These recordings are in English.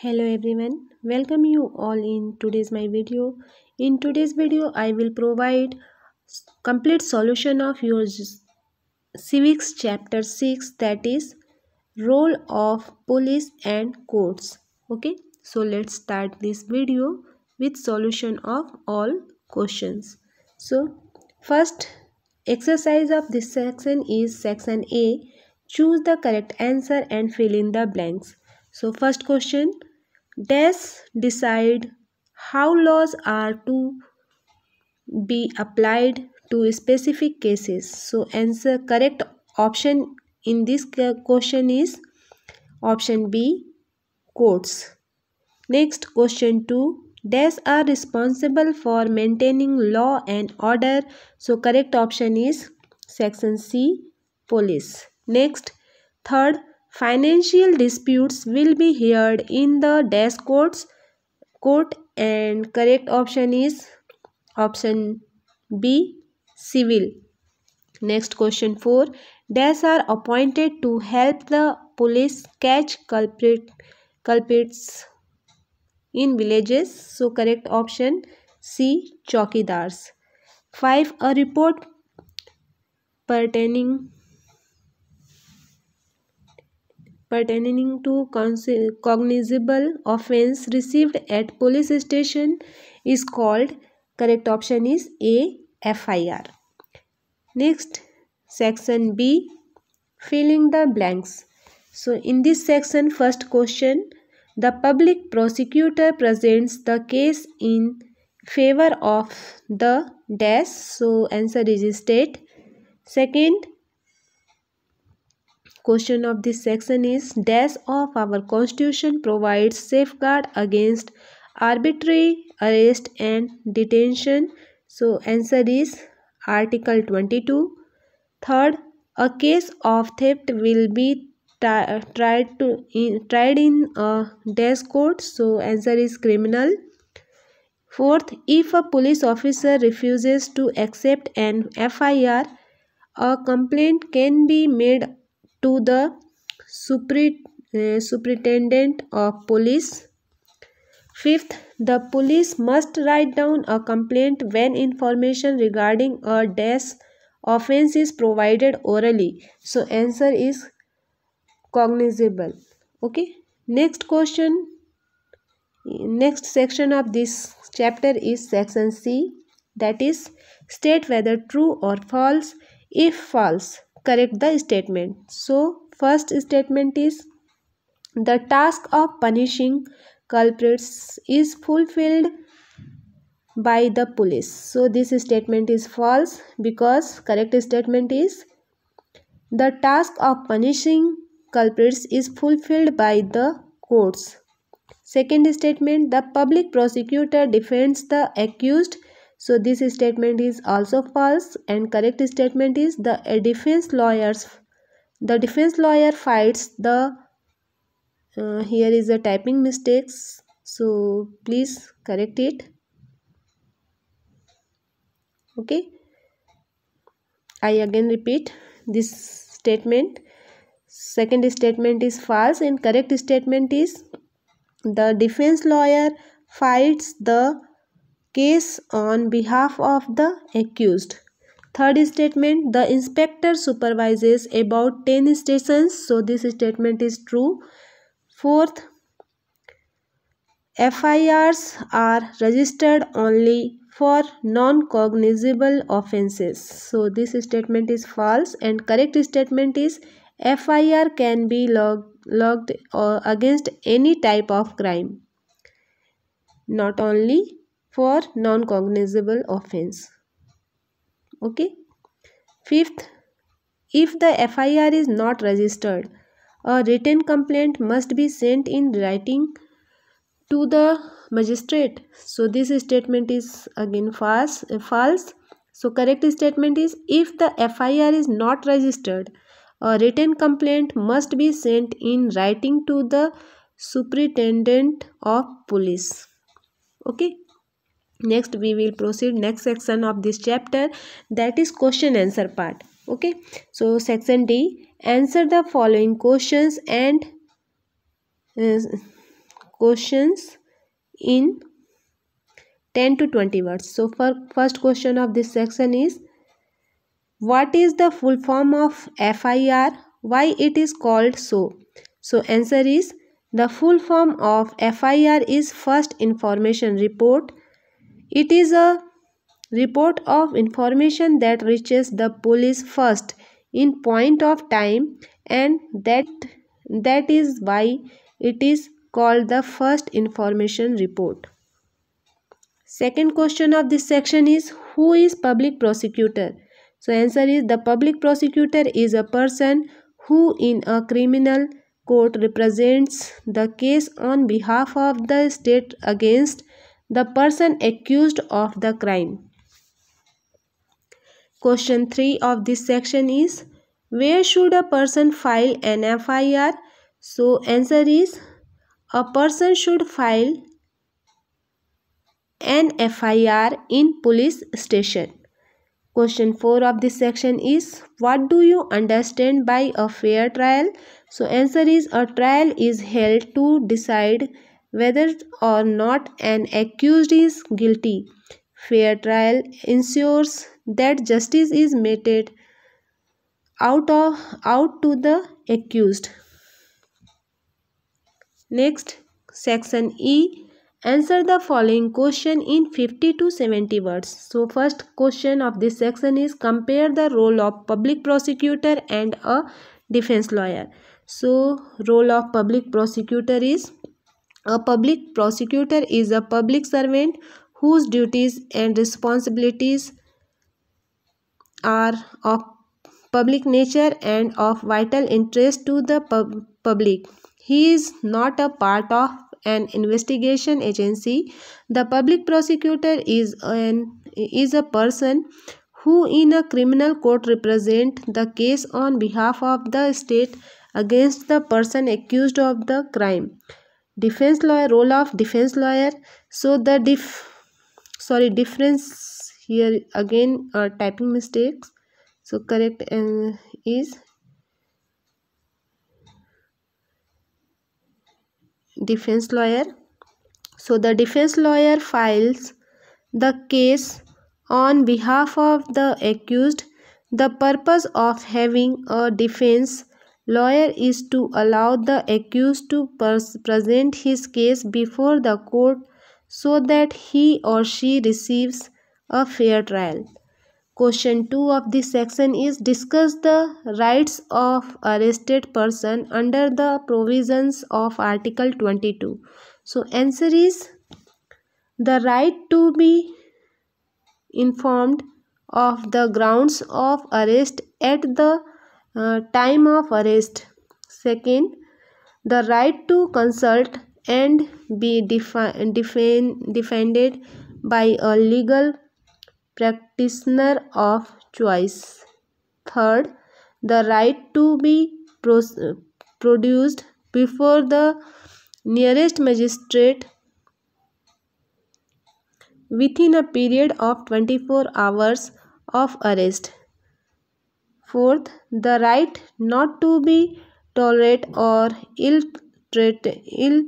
hello everyone welcome you all in today's my video in today's video i will provide complete solution of your civics chapter 6 that is role of police and courts okay so let's start this video with solution of all questions so first exercise of this section is section a choose the correct answer and fill in the blanks so first question does decide how laws are to be applied to specific cases. So answer correct option in this question is option B courts. Next question 2 does are responsible for maintaining law and order. So correct option is section C police. Next third Financial disputes will be heard in the desk courts court and correct option is option B civil. Next question 4 dash are appointed to help the police catch culprit culprits in villages so correct option C chokidars 5 a report pertaining pertaining to cognizable offense received at police station is called correct option is a fir next section b filling the blanks so in this section first question the public prosecutor presents the case in favor of the dash so answer is state second Question of this section is dash of our constitution provides safeguard against arbitrary arrest and detention. So answer is Article 22. Third, a case of theft will be tried to in, tried in a dash court. So answer is criminal. Fourth, if a police officer refuses to accept an FIR, a complaint can be made to the uh, superintendent of police. Fifth, the police must write down a complaint when information regarding a death offense is provided orally. So answer is cognizable. Okay. Next question. Next section of this chapter is section C that is state whether true or false. If false, correct the statement. So, first statement is the task of punishing culprits is fulfilled by the police. So, this statement is false because correct statement is the task of punishing culprits is fulfilled by the courts. Second statement, the public prosecutor defends the accused so this statement is also false and correct statement is the defense lawyers the defense lawyer fights the uh, here is a typing mistakes so please correct it okay I again repeat this statement second statement is false and correct statement is the defense lawyer fights the case on behalf of the accused. Third statement, the inspector supervises about 10 stations. So this statement is true. Fourth, FIRs are registered only for non-cognizable offences. So this statement is false and correct statement is FIR can be log logged uh, against any type of crime, not only for non-cognizable offense. Okay. Fifth, if the FIR is not registered, a written complaint must be sent in writing to the magistrate. So this statement is again false. Uh, false. So correct statement is if the FIR is not registered, a written complaint must be sent in writing to the superintendent of police. Okay next we will proceed next section of this chapter that is question answer part okay so section d answer the following questions and uh, questions in 10 to 20 words so for first question of this section is what is the full form of fir why it is called so so answer is the full form of fir is first information report it is a report of information that reaches the police first in point of time and that that is why it is called the first information report. Second question of this section is who is public prosecutor? So answer is the public prosecutor is a person who in a criminal court represents the case on behalf of the state against the person accused of the crime. Question 3 of this section is Where should a person file an FIR? So answer is a person should file an FIR in police station. Question 4 of this section is What do you understand by a fair trial? So answer is a trial is held to decide whether or not an accused is guilty. Fair trial ensures that justice is meted out, of, out to the accused. Next, section E. Answer the following question in 50 to 70 words. So first question of this section is compare the role of public prosecutor and a defense lawyer. So role of public prosecutor is a public prosecutor is a public servant whose duties and responsibilities are of public nature and of vital interest to the pub public. He is not a part of an investigation agency. The public prosecutor is an is a person who in a criminal court represent the case on behalf of the state against the person accused of the crime defense lawyer role of defense lawyer so the dif sorry difference here again uh, typing mistakes so correct uh, is defense lawyer so the defense lawyer files the case on behalf of the accused the purpose of having a defense lawyer is to allow the accused to present his case before the court so that he or she receives a fair trial. Question 2 of this section is discuss the rights of arrested person under the provisions of article 22. So answer is the right to be informed of the grounds of arrest at the uh, time of arrest second the right to consult and be defi defend defended by a legal practitioner of choice third the right to be produced before the nearest magistrate within a period of 24 hours of arrest Fourth, the right not to be tolerate or ill treated, ill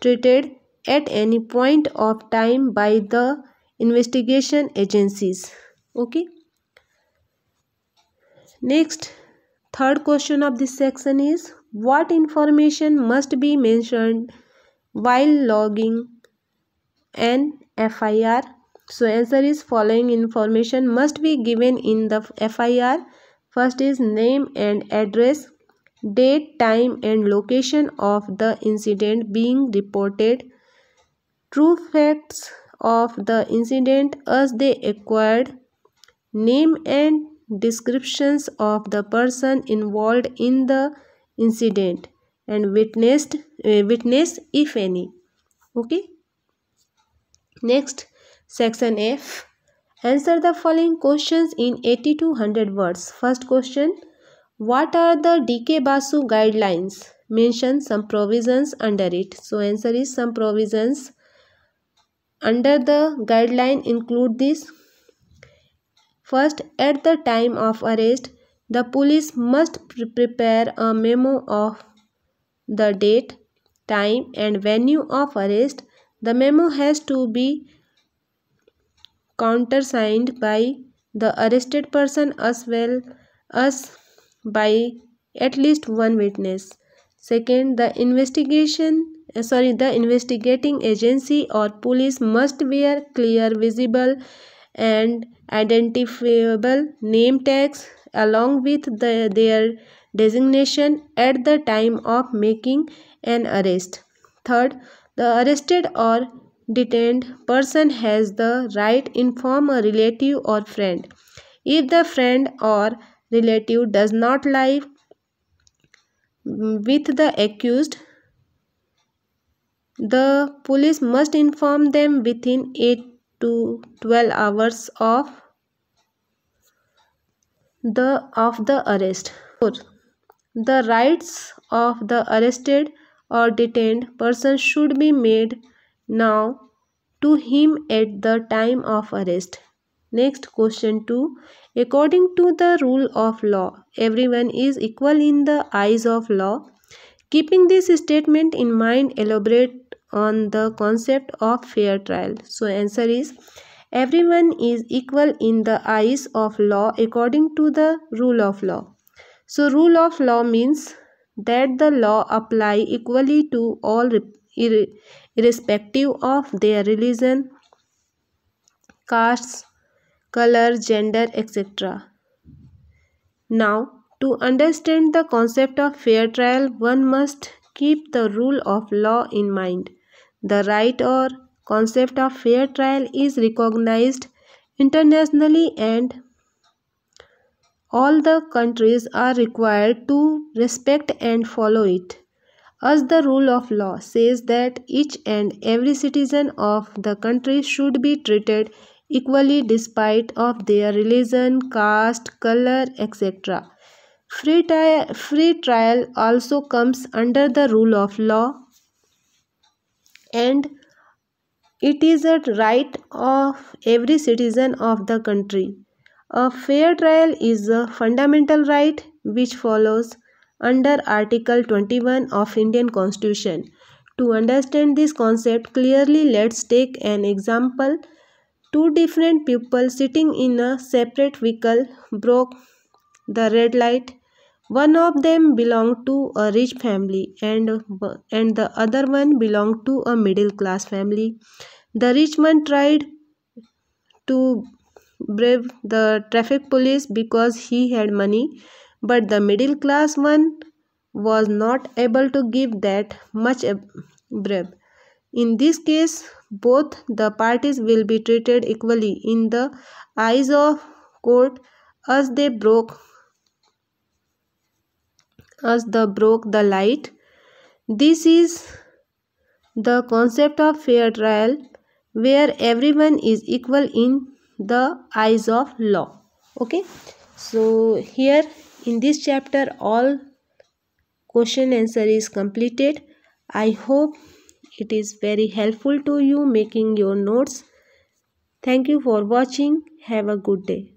treated at any point of time by the investigation agencies. Okay. Next, third question of this section is what information must be mentioned while logging an FIR? So answer is following information must be given in the FIR First is name and address, date, time and location of the incident being reported, true facts of the incident as they acquired, name and descriptions of the person involved in the incident and witnessed uh, witness if any okay next section f Answer the following questions in eighty-two hundred words. First question What are the DK Basu guidelines? Mention some provisions under it. So, answer is some provisions under the guideline include this. First, at the time of arrest, the police must pre prepare a memo of the date, time, and venue of arrest. The memo has to be countersigned by the arrested person as well as by at least one witness. Second, the investigation uh, sorry the investigating agency or police must wear clear visible and identifiable name tags along with the, their designation at the time of making an arrest. Third, the arrested or detained person has the right inform a relative or friend if the friend or relative does not lie with the accused the police must inform them within 8 to 12 hours of the of the arrest 4 the rights of the arrested or detained person should be made now to him at the time of arrest. Next question 2. According to the rule of law, everyone is equal in the eyes of law. Keeping this statement in mind, elaborate on the concept of fair trial. So answer is everyone is equal in the eyes of law according to the rule of law. So rule of law means that the law apply equally to all irrespective of their religion, caste, color, gender, etc. Now, to understand the concept of fair trial, one must keep the rule of law in mind. The right or concept of fair trial is recognized internationally and all the countries are required to respect and follow it. As the rule of law says that each and every citizen of the country should be treated equally despite of their religion, caste, color, etc. Free, free trial also comes under the rule of law and it is a right of every citizen of the country. A fair trial is a fundamental right which follows under Article 21 of Indian Constitution. To understand this concept clearly, let's take an example. Two different people sitting in a separate vehicle broke the red light. One of them belonged to a rich family and, and the other one belonged to a middle class family. The rich man tried to brave the traffic police because he had money but the middle class one was not able to give that much bribe. In this case, both the parties will be treated equally in the eyes of court as they broke as the broke the light. This is the concept of fair trial where everyone is equal in the eyes of law. Okay. So here in this chapter, all question answer is completed. I hope it is very helpful to you making your notes. Thank you for watching. Have a good day.